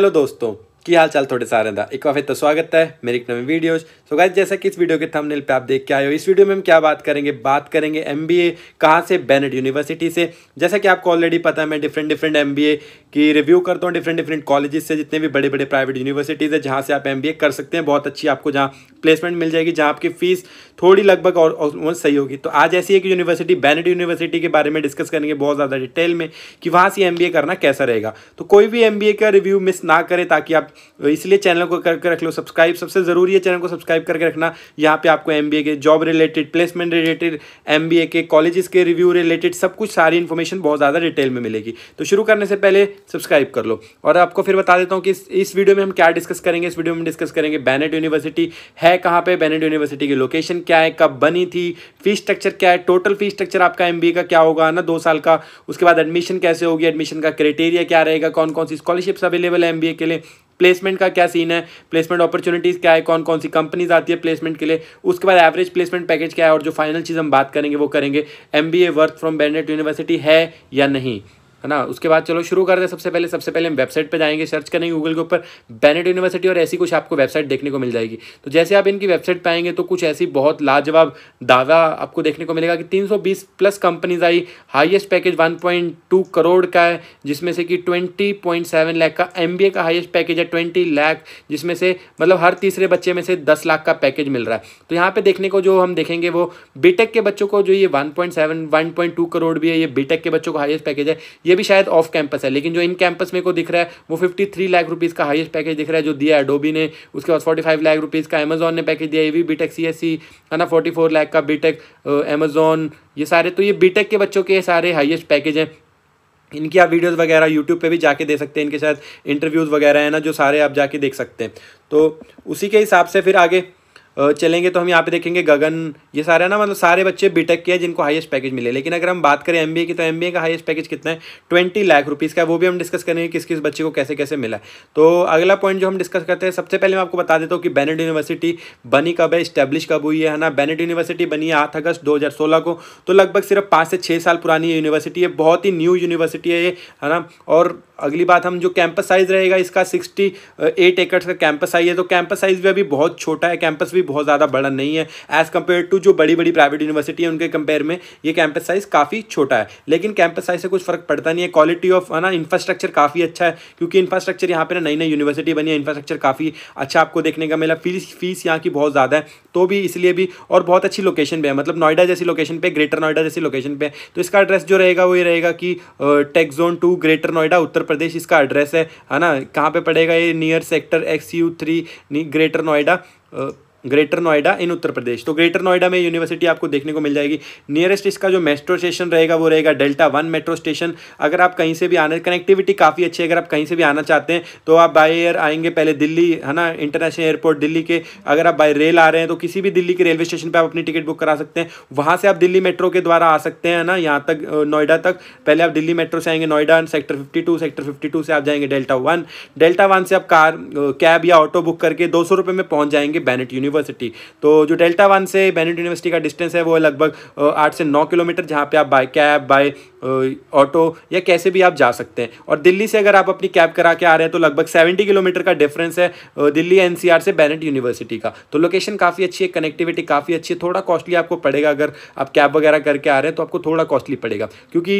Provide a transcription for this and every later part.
hello दोस्तों की हाल चाल थोड़े सारे का एक बार फिर तो स्वागत है मेरी एक नवी वीडियो सो गाइज जैसा कि इस वीडियो के थंबनेल पे आप देख के आए हो इस वीडियो में हम क्या बात करेंगे बात करेंगे एम बी ए कहाँ से बेनेट यूनिवर्सिटी से जैसा कि आपको ऑलरेडी पता है मैं different different M B A की रिव्यू करता हूँ डिफरेंट डिफरेंट कॉलेजेस से जितने भी बड़े बड़े प्राइवेट यूनिवर्सिटीज़ है जहाँ से आप एम बी ए कर सकते हैं बहुत अच्छी आपको जहाँ प्लेसमेंट मिल जाएगी जहाँ आपकी फ़ीस थोड़ी लगभग और ऑलमोस्ट सही होगी तो आज ऐसी एक यूनिवर्सिटी बैनेट यूनिवर्सिटी के बारे में डिस्कस करेंगे बहुत ज़्यादा डिटेल में कि वहाँ से एम बी ए करना कैसा रहेगा तो कोई भी एम बी ए का रिव्यू मिस ना करें ताकि आप बट तो इसलिए चैनल को करके रख लो सब्सक्राइब सबसे ज़रूरी है चैनल को सब्सक्राइब करके रखना यहाँ पे आपको एम के job related placement related M के कॉलेजेस के रिव्यू रिलेटेड सब कुछ सारी इन्फॉर्मेशन बहुत ज़्यादा डिटेल में मिलेगी तो शुरू करने से पहले सब्सक्राइब कर लो और आपको फिर बता देता हूँ कि इस, इस वीडियो में हम क्या डिस्कस करेंगे इस वीडियो में डिस्कस करेंगे बैनेट यूनिवर्सिटी है कहाँ पर बैनेट यूनिवर्सिटी की लोकेशन क्या है कब बनी थी फीस स्ट्रक्चर क्या है टोटल फीस स्ट्रक्चर आपका एम का क्या होगा ना दो साल का उसके बाद एडमिशन कैसे होगी एडमिशन का क्राइटेरिया क्या रहेगा कौन कौन सी स्कॉलरशिप्स अवेलेबल है एम के लिए प्लेसमेंट का क्या सीन है प्लेसमेंट अपॉर्चुनिटीज़ क्या है कौन कौन सी कंपनीज आती है प्लेसमेंट के लिए उसके बाद एवरेज प्लेसमेंट पैकेज क्या है और जो फाइनल चीज़ हम बात करेंगे वो करेंगे M work from Bennett University है या नहीं है ना उसके बाद चलो शुरू करते हैं सबसे पहले सबसे पहले हम वेबसाइट पे जाएंगे सर्च करेंगे गूगल के ऊपर बैनेट यूनिवर्सिटी और ऐसी कुछ आपको वेबसाइट देखने को मिल जाएगी तो जैसे आप इनकी वेबसाइट पे आएंगे तो कुछ ऐसी बहुत लाजवाब दावा आपको देखने को मिलेगा कि 320 प्लस कंपनीज आई हाईएस्ट पैकेज वन करोड़ का है जिसमें से कि ट्वेंटी पॉइंट का एम का हाइस्ट पैकेज है ट्वेंटी लैख जिसमें से मतलब हर तीसरे बच्चे में से दस लाख का पैकेज मिल रहा है तो यहाँ पर देखने को जो हम देखेंगे वो बीटेक के बच्चों को जो ये वन पॉइंट करोड़ भी है ये बीटेक के बच्चों को हाइएस्ट पैकेज है ये भी शायद ऑफ कैंपस है लेकिन जो इन कैंपस में को दिख रहा है वो फिफ्टी थ्री लाख रुपीज़ का हाइस्ट पैकेज दिख रहा है जो दिया डोबी ने उसके बाद फोर्टी फाइव लाख रुपीज़ का अमेजोन ने पैकेज दिया ये भी बीटेक सी एस सी है ना फोर्टी फोर लाख का बीटेक अमेजोन ये सारे तो ये बीटेक के बच्चों के सारे हाइस्ट पैकेज हैं इनकी आप वीडियोज़ वगैरह यूट्यूब पर भी जाके देख सकते हैं इनके साथ इंटरव्यूज़ वगैरह है ना जो सारे आप जाके देख सकते हैं तो उसी के हिसाब से फिर आगे चलेंगे तो हम यहाँ पे देखेंगे गगन ये सारे ना मतलब सारे बच्चे बीटेक के हैं जिनको हाईएस्ट पैकेज मिले लेकिन अगर हम बात करें एम की तो एम का हाईएस्ट पैकेज कितना है ट्वेंटी लाख रुपीज़ का वो भी हम डिस्कस करेंगे किस किस बच्चे को कैसे कैसे मिला तो अगला पॉइंट जो हम डिस्कस करते हैं सबसे पहले मैं आपको बता देता हूँ कि बैनेट यूनिवर्सिटी बनी कब है स्टैब्लिश कब हुई है ना बैनेट यूनिवर्सिटी बनी है आठ अगस्त दो को तो लगभग सिर्फ पाँच से छः साल पुरानी यूनिवर्सिटी है बहुत ही न्यू यूनिवर्सिटी है ये है ना और अगली बात हम जो कैंपस साइज़ रहेगा इसका सिक्सटी एट एकड़ का कैंपस साइज है तो कैंपस साइज़ भी अभी बहुत छोटा है कैंपस भी बहुत ज़्यादा बड़ा नहीं है एज़ कम्पेयर टू जो बड़ी बड़ी प्राइवेट यूनिवर्सिटी है उनके कंपेयर में ये कैंपस साइज़ काफ़ी छोटा है लेकिन कैंपस साइज़ से कुछ फ़र्क पड़ता नहीं है क्वालिटी ऑफ है ना इंफ्रास्ट्रक्चर काफ़ी अच्छा है क्योंकि इंफ्रास्ट्रक्चर यहाँ पर नई नई यूनिवर्सिटी बनी है इंफ्रास्ट्रक्चर काफ़ी अच्छा आपको देखने का मिला फीस फीस यहाँ की बहुत ज़्यादा है तो भी इसलिए भी और बहुत अच्छी लोकेशन पे है मतलब नोएडा जैसी लोकेशन पर ग्रेटर नोएडा जैसी लोकेशन पे तो इसका एड्रेस जो रहेगा वो ये रहेगा कि tech zone two Greater Noida Uttar Pradesh इसका एड्रेस है है ना कहाँ पे पड़ेगा ये near sector X U three Greater Noida Greater Noida in Uttar Pradesh तो ग्रेटर नोएडा में यूनिवर्सिटी आपको देखने को मिल जाएगी नियरेस्ट इसका जो मेट्रो स्टेशन रहेगा वो रहेगा डेल्टा वन मेट्रो स्टेशन अगर आप कहीं से भी आना कनेक्टिविटी काफ़ी अच्छी है अगर आप कहीं से भी आना चाहते हैं तो आप बाय एयर आएंगे पहले दिल्ली है ना इंटरनेशनल एयरपोर्ट दिल्ली के अगर आप बाई रेल आ रहे हैं तो किसी भी दिल्ली के रेलवे स्टेशन पर आप अपनी टिकट बुक करा सकते हैं वहाँ से आप दिल्ली मेट्रो के द्वारा आ सकते हैं ना यहाँ तक नोएडा तक पहले आप दिल्ली मेट्रो से आएंगे Noida sector fifty sector fifty से आप जाएंगे डेल्टा वन डेल्टा वन से आप कार कैब या ऑटो बुक करके दो में पहुँच जाएंगे बैनेट यूनिवर्सिटी यूनिवर्सिटी तो जो डेल्टा वन से बेनेट यूनिवर्सिटी का डिस्टेंस है वो है लगभग आठ से नौ किलोमीटर जहाँ पे आप बाय कैब बाय ऑटो या कैसे भी आप जा सकते हैं और दिल्ली से अगर आप अपनी कैब करा के आ रहे हैं तो लगभग सेवेंटी किलोमीटर का डिफरेंस है दिल्ली एन से बेनेट यूनिवर्सिटी का तो लोकेशन काफ़ी अच्छी है कनेक्टिविटी काफ़ी अच्छी है थोड़ा कॉस्टली आपको पड़ेगा अगर आप कैब वगैरह करके आ रहे हैं तो आपको थोड़ा कॉस्टली पड़ेगा क्योंकि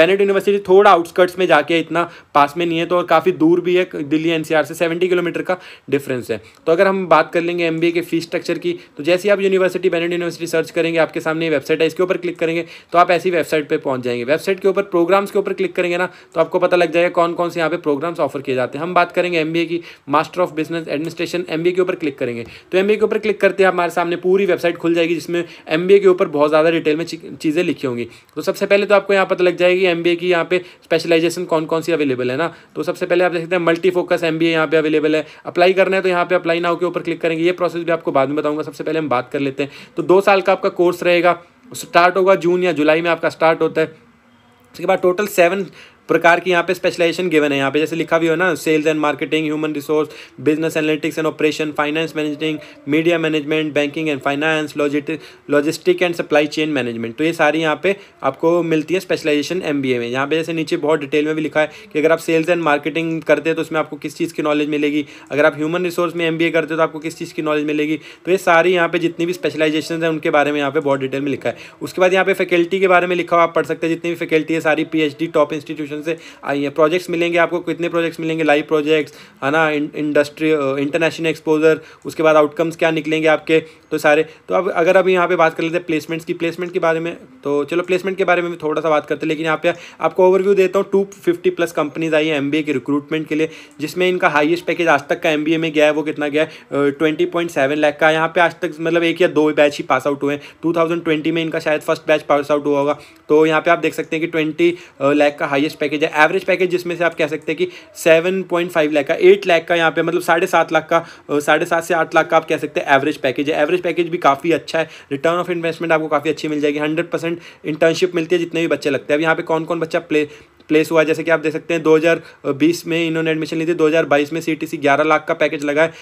बेनेट यूनिवर्सिटी थोड़ा आउटस्कर्ट्स में जाके इतना पास में नहीं है तो और काफ़ी दूर भी है दिल्ली एनसीआर से सेवेंटी किलोमीटर का डिफरेंस है तो अगर हम बात कर लेंगे एमबीए के फीस स्ट्रक्चर की तो जैसे आप यूनिवर्सिटी बैनड यूनिवर्सिटी सर्च करेंगे आपके सामने वेबसाइट है इसके ऊपर क्लिक करेंगे तो आप ऐसी वेबसाइट पर पहुंच जाएंगे वेबसाइट के ऊपर प्रोग्राम्स के ऊपर क्लिक करेंगे ना तो आपको पता लग जाएगा कौन कौन से यहाँ पे प्रोग्राम्स ऑफर किए जाते हैं हम बात करेंगे एम की master of business administration M के ऊपर क्लिक करेंगे तो एम के ऊपर क्लिक करते हैं हमारे सामने पूरी वेबसाइट खुल जाएगी जिसमें एम के ऊपर बहुत ज़्यादा डिटेल में चीज़ें लिखी होंगी तो सबसे पहले तो आपको यहाँ पता लग जाएगी एम की यहाँ पे स्पेशलाइजेशन कौन कौन सी अवेलेबल है ना तो सबसे पहले आप देखते हैं मल्टी फोकस एम बी यहाँ पे अवेलेबल है अप्लाई करना है तो यहाँ पे अप्लाई नाउ के ऊपर क्लिक करेंगे ये प्रोसेस भी आप आपको बाद में बताऊंगा सबसे पहले हम बात कर लेते हैं तो दो साल का आपका कोर्स रहेगा स्टार्ट होगा जून या जुलाई में आपका स्टार्ट होता है उसके बाद टोटल सेवन प्रकार की यहाँ पे स्पेशलाइजेशन गिवन है यहाँ पे जैसे लिखा भी हो ना sales and marketing human resource business analytics and operation finance managing media management banking and finance logistic and supply chain management तो ये सारी यहाँ पे आपको मिलती है स्पेशलाइजेशन एम में यहाँ पे जैसे नीचे बहुत डिटेल में भी लिखा है कि अगर आप सेल्स एंड मार्केटिंग करते हैं तो उसमें आपको किस चीज़ की नॉलेज मिलेगी अगर आप ह्यूमन रिसोर्स में एम करते हो तो आपको किस चीज़ की नॉलेज मिलेगी तो ये सारी यहाँ पे जितनी भी स्पेशलाइजेशन है उनके बारे में यहाँ पे बहुत डिटेल में लिखा है उसके बाद यहाँ पे फैकल्टी के बारे में लिखा हो आप पढ़ सकते हैं जितनी भी फैकल्टी है सारी पी टॉप इंस्टीट्यूशन एसोसिएशन से आई है प्रोजेक्ट्स मिलेंगे आपको कितने प्रोजेक्ट्स मिलेंगे लाइव प्रोजेक्ट्स है ना इंडस्ट्री इंटरनेशनल एक्सपोजर उसके बाद आउटकम्स क्या निकलेंगे आपके तो सारे तो अब अगर अभी यहाँ पे बात कर लेते हैं प्लेसमेंट्स की प्लेसमेंट के बारे में तो चलो प्लेसमेंट के बारे में भी थोड़ा सा बात करते हैं लेकिन यहाँ पे आपको ओवरव्यू देता हूँ टू फिफ्टी प्लस कंपनीज आई है एम के रिक्रूटमेंट के लिए जिसमें इनका हाइएस्ट पैकेज आज तक का एम में गया है वो कितना गया ट्वेंटी पॉइंट सेवन लैख का यहाँ पे आज तक मतलब एक या दो बैच ही पास आउट हुए हैं टू में इनका शायद फर्स्ट बैच पास आउट हुआ होगा तो यहाँ पे आप देख सकते हैं कि ट्वेंटी लैख का हाइएस्ट पैकेज है एवरेज पैकेज जिसमें से आप कह सकते हैं कि सेवन पॉइंट फाइव लाख का एट लाख का यहाँ पे मतलब साढ़े सात लाख का साढ़े सात से आठ लाख का आप कह सकते हैं एवरेज पैकेज है एवरेज पैकेज भी काफ़ी अच्छा है रिटर्न ऑफ इन्वेस्टमेंट आपको काफ़ी अच्छी मिल जाएगी हंड्रेड परसेंट इंटर्नशिप मिलती है जितने भी बच्चे लगते हैं अब यहाँ पे कौन कौन बच्चा प्ले प्लेस हुआ जैसे कि आप देख सकते हैं 2020 में इन्होंने एडमिशन ली थी 2022 में सीटीसी 11 लाख का पैकेज लगा है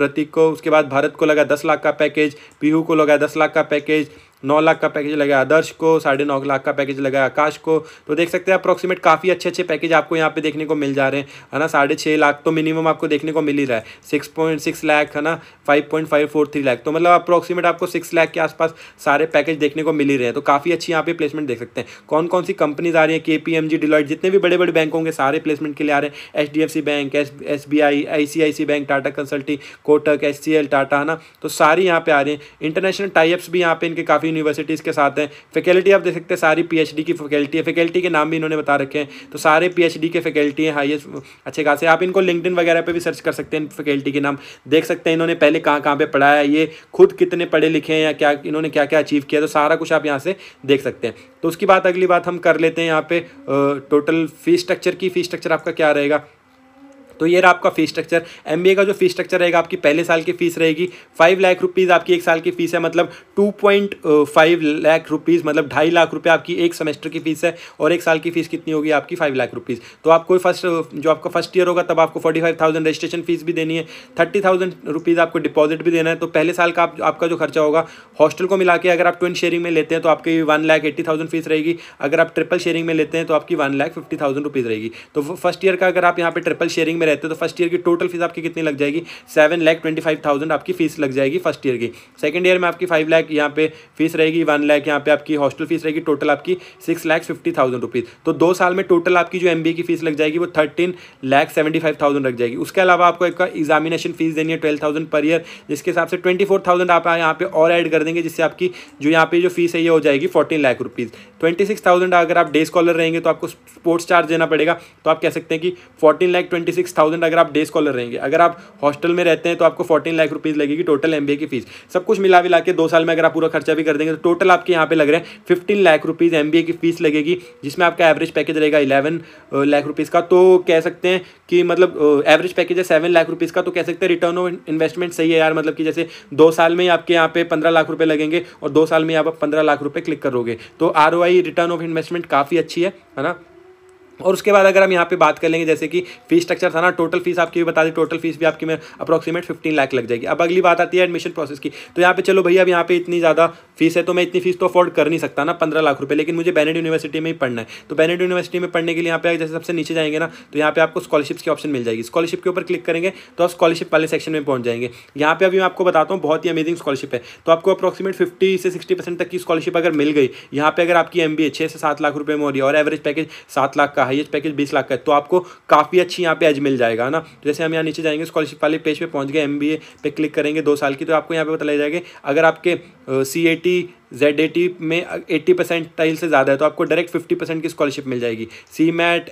प्रतीक को उसके बाद भारत को लगा 10 लाख का पैकेज पीहू को लगा 10 लाख का पैकेज नौ लाख का पैकेज लगाया आदर्श को साढ़े नौ लाख का पैकेज लगाया आकाश को तो देख सकते हैं अप्रोक्सीमेट काफ़ी अच्छे अच्छे पैकेज आपको यहाँ पे देखने को मिल जा रहे हैं है ना साढ़े छः लाख तो मिनिमम आपको देखने को मिल ही रहा है सिक्स पॉइंट सिक्स लाख है ना five point five four three lakh तो मतलब अप्रोक्सीमेट आपको सिक्स लाख के आसपास सारे पैकेज देखने को मिल ही रहे हैं तो काफ़ी अच्छी यहाँ पे प्लेसमेंट देख सकते हैं कौन कौन सी कंपनीज आ रही है के पी एम जी डिलॉइट जितने भी बड़े बड़े बैंक होंगे सारे प्लेसमेंट के लिए आ रहे हैं H D F C bank S B I I C I C bank Tata consultancy Kotak S C L Tata है ना तो सारी यहाँ पे आ रही हैं इंटरनेशनल टाइप्स भी यहाँ पे इनके काफ़ी काफ़ी यूनिवर्सिटीज़ के साथ हैं फैकल्टी आप देख सकते हैं सारी पीएचडी की फैकल्टी है फैकल्टी के नाम भी इन्होंने बता रखे हैं तो सारे पीएचडी के फैकल्टी हैं हाईएस्ट अच्छे खासे आप इनको लिंकडिन वगैरह पर भी सर्च कर सकते हैं फैकल्टी के नाम देख सकते हैं इन्होंने पहले कहाँ कहाँ पर पढ़ाया ये खुद कितने पढ़े लिखे हैं या क्या इन्होंने क्या क्या अचीव किया तो सारा कुछ आप यहाँ से देख सकते हैं तो उसकी बात अगली बात हम कर लेते हैं यहाँ पे टोटल फी स्ट्रक्चर की फ़ी स्ट्रक्चर आपका क्या रहेगा तो ये रहा आपका फीस स्ट्रक्चर एम का जो फीस स्ट्रक्चर रहेगा आपकी पहले साल की फीस रहेगी फाइव लाख रुपीज़ आपकी एक साल की फीस है मतलब two point five lakh rupees मतलब ढाई लाख रुपये आपकी एक सेमेस्टर की फीस है और एक साल की फीस कितनी होगी आपकी फाइव लाख रुपीज़ तो आपको फर्स्ट जो आपका फर्स्ट ईयर होगा तब आपको forty five thousand registration fees भी देनी है थर्टी थाउजेंड रुपीज़ आपको डिपॉजिट भी देना है तो पहले साल का आपका जो खर्चा होगा हॉस्टल को मिला के अगर आप ट्विन शेयरिंग में लेते हैं तो आपकी one lakh eighty thousand fees रहेगी अगर आप ट्रिपल शेयरिंग में लेते हैं तो आपकी one lakh fifty thousand rupees रहेगी तो फर्स्ट ईयर का अगर आप यहाँ पे ट्रिपल शेयरिंग में रहते हो तो फर्स्ट ईयर की टोटल फीस आपकी कितनी लग जाएगी seven lakh twenty five thousand आपकी फीस लग जाएगी फर्स्ट ईयर की सेकेंड ईयर में आपकी फाइव लैख यहाँ पे फीस रहेगी वन लैख यहाँ पे आपकी हॉस्टल फीस रहेगी टोटल आपकी six lakh fifty thousand rupees तो दो साल में टोटल आपकी जो एम की फीस लग जाएगी वो thirteen lakh seventy five thousand लग जाएगी उसके अलावा आपको एक एग्जामिनेशन फीस देनी है ट्वेल्व थाउजेंड पर ईयर जिसके हिसाब से ट्वेंटी फोर थाउजेंड आप यहाँ पे और ऐड कर देंगे जिससे आपकी जो यहाँ पे जो फीस है ये हो जाएगी fourteen lakh rupees twenty six thousand अगर आप डे स्कॉलर रहेंगे तो आपको स्पोर्ट्स चार्ज देना पड़ेगा तो आप कह सकते हैं कि fourteen lakh twenty six thousand अगर आप डे स्कॉलर रहेंगे अगर आप हॉस्टल में रहते हैं तो आपको फोर्टीन लाख रुपीज़ लगेगी टोटल एम की फीस सब कुछ मिला मिला के दो साल में अगर आप पूरा खर्चा भी कर देंगे तो टोटल आपके यहाँ पे लग रहे हैं फिफ्टीन लाख रुपीज़ एम की फीस लगेगी जिसमें आपका एवरेज पैकेज रहेगा इलेवन लाख रुपीज़ का तो कह सकते हैं कि मतलब एवरेज पैकेज है सेवन लाख रुपीज़ का तो कह सकते हैं रिटर्न ऑफ इन्वेस्टमेंट सही है यार मतलब कि जैसे दो साल में आपके यहाँ पे पंद्रह लाख रुपये लगेंगे और दो साल में आप पंद्रह लाख रुपये क्लिक करोगे तो आर रिटर्न ऑफ इन्वेस्टमेंट काफ़ी अच्छी है है ना और उसके बाद अगर हम यहाँ पे बात कर लेंगे जैसे कि फीस स्ट्रक्चर था ना टोटल फीस आपकी भी बता दी टोटल फीस भी आपकी में अप्रॉक्सीमेट फिफ्टीन लाख लग जाएगी अब अगली बात आती है एडमिशन प्रोसेस की तो यहाँ पे चलो भैया अब यहाँ पे इतनी ज़्यादा फीस है तो मैं इतनी फीस तो अफोर्ड कर नहीं सकता ना पंद्रह लाख रुपये लेकिन मुझे बैनेड यूनिवर्सिटी में ही पढ़ना है तो बैनेड यूनिवर्सिटी में पढ़ने के लिए यहाँ पे जैसे सबसे नीचे जाएंगे ना तो यहाँ पे आपको स्कॉलरशिप्स की ऑप्शन मिल जाएगी स्कॉलरशिप के ऊपर क्लिक करेंगे तो आप स्कॉलरशिप वाले सेक्शन में पहुँच जाएंगे यहाँ पे अभी मैं आपको बताता हूँ बहुत ही अमेजिंग स्कॉलरशिप है तो आपको अप्रॉक्सीमेट फिफ्टी से सिक्सटी तक की स्कॉलरशिप अगर मिल गई यहाँ पे अगर आपकी एम बी से सात लाख रुपये में हो रही है और एवरेज पैकेज सात लाख का हाईएस्ट पैकेज बीस लाख का है तो आपको काफ़ी अच्छी यहाँ पे एज मिल जाएगा ना तो जैसे हम यहाँ नीचे जाएंगे स्कॉलरशिप वाले पेज पे पहुँच गए एम पे क्लिक करेंगे दो साल की तो आपको यहाँ पे बताया जाएगा अगर आपके सी जेड ए टी में एट्टी परसेंट टाइल से ज़्यादा है तो आपको डायरेक्ट फिफ्टी परसेंट की स्कॉलरशिप मिल जाएगी C MAT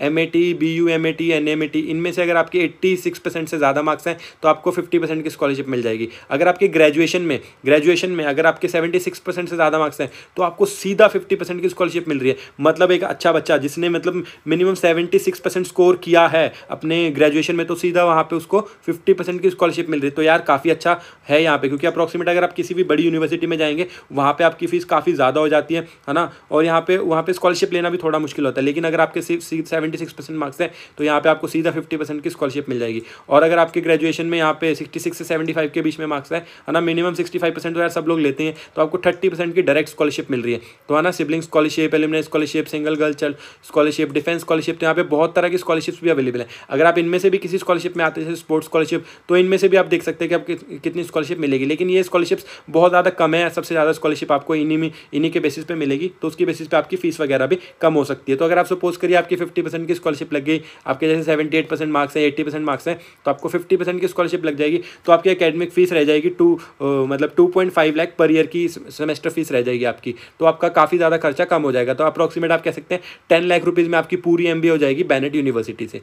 M A T B U M A T N M A T इनमें से अगर आपके एट्टी सिक्स परसेंट से ज़्यादा मार्क्स हैं तो आपको फिफ्टी परसेंट की स्कॉलरशिप मिल जाएगी अगर आपके ग्रेजुएशन में ग्रेजुएशन में अगर आपके सेवेंटी सिक्स परसेंट से ज़्यादा मार्क्स हैं तो आपको सीधा फिफ्टी परसेंट की स्कॉलरशिप मिल रही है मतलब एक अच्छा बच्चा जिसने मतलब minimum seventy six percent score किया है अपने ग्रेजुएशन में तो सीधा वहाँ पर उसको फिफ्टी परसेंट की स्कॉलरशिप मिल रही है तो यार काफ़ी अच्छा है यहाँ पर क्योंकि अप्रॉक्सीमेट अगर आप किसी भी बड़ी यूनिवर्सिटी में जाएंगे वहाँ पर आपकी फ़ीस काफ़ी ज़्यादा हो जाती है है ना और यहाँ पर वहाँ पर स्कॉलरशिप लेना भी थोड़ा मुश्किल होता है लेकिन अगर आपके सेवेंटी सिक्स परसेंट मार्क्स हैं तो यहाँ पर आपको सीधा फिफ्टी परसेंट की स्कॉलरशिप मिल जाएगी और अगर आपके ग्रेजुएशन में यहाँ पे सिक्सटी सिक्स से सेवेंटी फाइव के बीच में मार्क्स है है ना मिनिमम सिक्सटी फाइव परसेंट तो यार सब लोग लेते हैं तो आपको थर्टी परसेंट की डायरेक्ट स्कॉलरशिप मिल रही है तो है ना sibling scholarship eliminate scholarship single girl child scholarship defence scholarship तो यहाँ पे बहुत तरह की स्कॉलरशिप्स भी अवेलेबल है अगर आप इनमें से भी किसी स्कॉलरशिप में आते हैं स्पोर्ट्स स्कॉलरशिप तो इनमें से भी आप देख सकते हैं कि आपकी कितनी स्कॉलरशिप मिलेगी लेकिन ये स्कॉलरशिप्स बहुत ज़्यादा कम है सबसे ज़्यादा स्कॉलरशिप आपको इन्हीं में इन्हीं के बेसिस पे मिलेगी तो उसकी बेसिस पे आपकी फीस वगैरह भी कम हो सकती है तो अगर आप सपोज करिए आपकी फिफ्टी परसेंट की स्कॉलरशिप लग गई आपके जैसे सेवेंटी एट परसेंट मार्क्स है 80 परसेंट मार्क्स हैं तो आपको फिफ्टी परसेंट की स्कॉलरशिप लग जाएगी तो आपकी अकेडमिक फीस रह जाएगी टू मतलब two point five per year की सेमेस्टर फीस रह जाएगी आपकी तो आपका काफ़ी ज़्यादा खर्चा कम हो जाएगा तो अप्रॉक्सीमेट आप कह सकते हैं टेन लाख रुपीज़ में आपकी पूरी एम हो जाएगी बैनेट यूनिवर्सिटी से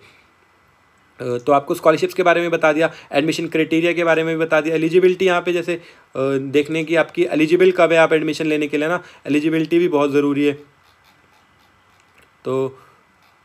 तो आपको स्कॉलरशिप्स के बारे में बता दिया एडमिशन क्राइटेरिया के बारे में भी बता दिया एलिजिबिलिटी यहाँ पे जैसे देखने की आपकी एलिजिबल कब है आप एडमिशन लेने के लिए ना एलिजिबिलिटी भी बहुत ज़रूरी है तो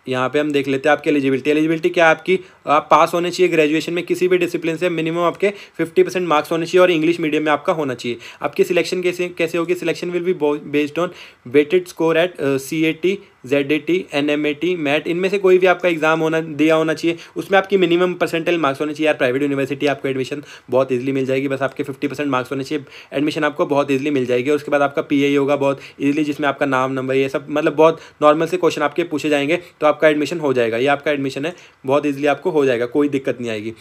यहाँ पे हम देख लेते हैं आपकी एलिजिबिलिटी एलिजिबिलिटी क्या आपकी आप पास होने चाहिए ग्रेजुएशन में किसी भी डिसिप्लिन से मिनिमम आपके 50 परसेंट मार्क्स होने चाहिए और इंग्लिश मीडियम में आपका होना चाहिए आपकी सिलेक्शन कैसे कैसे होगी selection will be based on weighted score at C A T Z A T N M A T MAT इनमें से कोई भी आपका एग्जाम होना दिया होना चाहिए उसमें आपकी मिनिमम परसेंटेज मार्क्स होने चाहिए यार प्राइवेट यूनिवर्सिटी आपको एडमिशन बहुत ईजिली मिल जाएगी बस आपके फिफ्टी परसेंट मार्क्स होने चाहिए एडमिशन आपको बहुत ईजिली मिल जाएगी और उसके बाद आपका पी e होगा बहुत ईजिली जिसमें आपका नाम नंबर ये सब मतलब बहुत नॉर्मल से क्वेश्चन आपके पूछे जाएंगे तो आपका एडमिशन हो जाएगा ये आपका एडमिशन है बहुत ईजिली आपको हो जाएगा कोई दिक्कत नहीं आएगी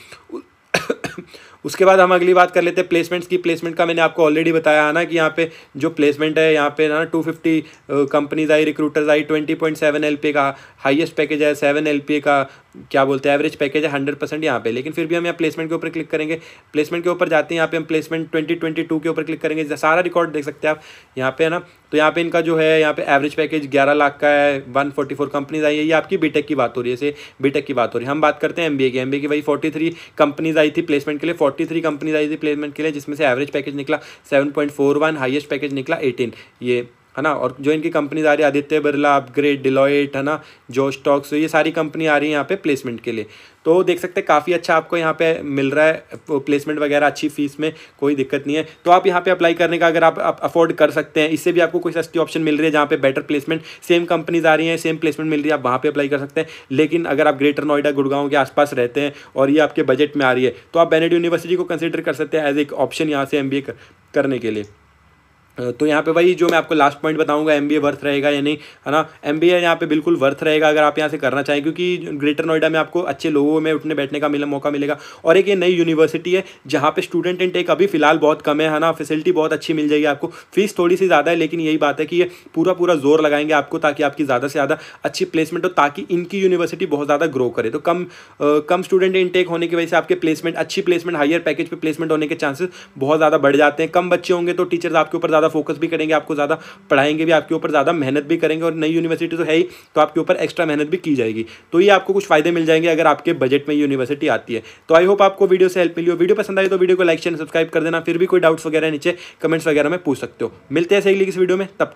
उसके बाद हम अगली बात कर लेते हैं प्लेसमेंट्स की प्लेसमेंट का मैंने आपको ऑलरेडी बताया है ना कि यहाँ पे जो प्लेसमेंट है यहाँ पे ना टू फिफ्टी कंपनीज आई रिक्रूटर्स आई ट्वेंटी पॉइंट सेवन एल का हाईएस्ट पैकेज है सेवन एल का क्या बोलते हैं एवरेज पैकेज है हंड्रेड परसेंट यहाँ पे लेकिन फिर भी हम यहाँ प्लेसमेंट के ऊपर क्लिक करेंगे प्लेसमेंट के ऊपर जाते हैं यहाँ पे हम प्लेसमेंट ट्वेंटी ट्वेंटी टू के ऊपर क्लिक करेंगे सारा रिकॉर्ड देख सकते हैं आप यहाँ पे है ना तो यहाँ पे इनका जो है यहाँ पे एवरेज पैकेज ग्यारह लाख का है वन फोर्टी फोर कंपनीज आई है ये आपकी बीटेक की बात हो रही है से बीटेक की बात हो रही है हम बात करते हैं एमबीए की बी की वही फोर्टी थ्री कंपनीज आई थी प्लेसमेंट के लिए फोर्टी थ्री कंपनीज आई थी प्लेसमेंट के लिए जिसमें से एवरेज पैकेज निकला seven point four one highest package निकला एटीन ये है ना और जो इनकी कंपनीज आ रही है आदित्य बिरला अपग्रेड डिलॉइट है ना जो स्टॉक्स ये सारी कंपनी आ रही है यहाँ पे प्लेसमेंट के लिए तो देख सकते हैं काफ़ी अच्छा आपको यहाँ पे मिल रहा है प्लेसमेंट वगैरह अच्छी फीस में कोई दिक्कत नहीं है तो आप यहाँ पे अप्लाई करने का अगर आप, आप अफोर्ड कर सकते हैं इससे भी आपको कोई सस्ती ऑप्शन मिल रही है जहाँ पे बेटर प्लेसमेंट सेम कंपनीज आ रही हैं सेम प्लेसमेंट मिल रही है आप वहाँ पे अप्लाई कर सकते हैं लेकिन अगर आप ग्रेटर नोएडा गुड़गांव के आसपास रहते हैं और ये आपके बजट में आ रही है तो आप बेनेड यूनिवर्सिटी को कंसिडर कर सकते हैं एज एक ऑप्शन यहाँ से एम करने के लिए तो यहाँ पे वही जो मैं आपको लास्ट पॉइंट बताऊंगा एम वर्थ रहेगा या नहीं है ना एम बी यहाँ पे बिल्कुल वर्थ रहेगा अगर आप यहाँ से करना चाहें क्योंकि ग्रेटर नोएडा में आपको अच्छे लोगों में उठने बैठने का मिला मौका मिलेगा और एक ये नई यूनिवर्सिटी है जहाँ पे स्टूडेंट इनटेक अभी फिलहाल बहुत कम है ना फैसिलिटी बहुत अच्छी मिल जाएगी आपको फीस थोड़ी सी ज़्यादा है लेकिन यही बात है कि ये पूरा पूरा जोर लगाएंगे आपको ताकि आपकी ज़्यादा से ज़्यादा अच्छी प्लेसमेंट हो ताकि इनकी यूनिवर्सिटी बहुत ज़्यादा ग्रो करे तो कम कम स्टूडेंट इनटेक होने की वजह से आपके प्लेसमेंट अच्छी प्लेसमेंट हायर पैकेज पर प्लेसमेंट होने के चांसेस बहुत ज़्यादा बढ़ जाते हैं कम बच्चे होंगे तो टीचर्स आपके ऊपर ज़्यादा फोकस भी करेंगे आपको ज़्यादा पढ़ाएंगे भी आपके ऊपर ज़्यादा मेहनत भी करेंगे और नई यूनिवर्सिटी तो है ही तो आपके ऊपर एक्स्ट्रा मेहनत भी की जाएगी तो ये आपको कुछ फायदे मिल जाएंगे अगर आपके बजट में यूनिवर्सिटी आती है तो आई होप आपको वीडियो से हेल्प मिली हो वीडियो पसंद आई तो वीडियो को लाइक शेयर सब्सक्राइब कर देना फिर भी कोई डाउट्स वगैरह नीचे कमेंट्स वगैरह में पूछ सकते हो मिलते हैं अगली इस वीडियो में तब तक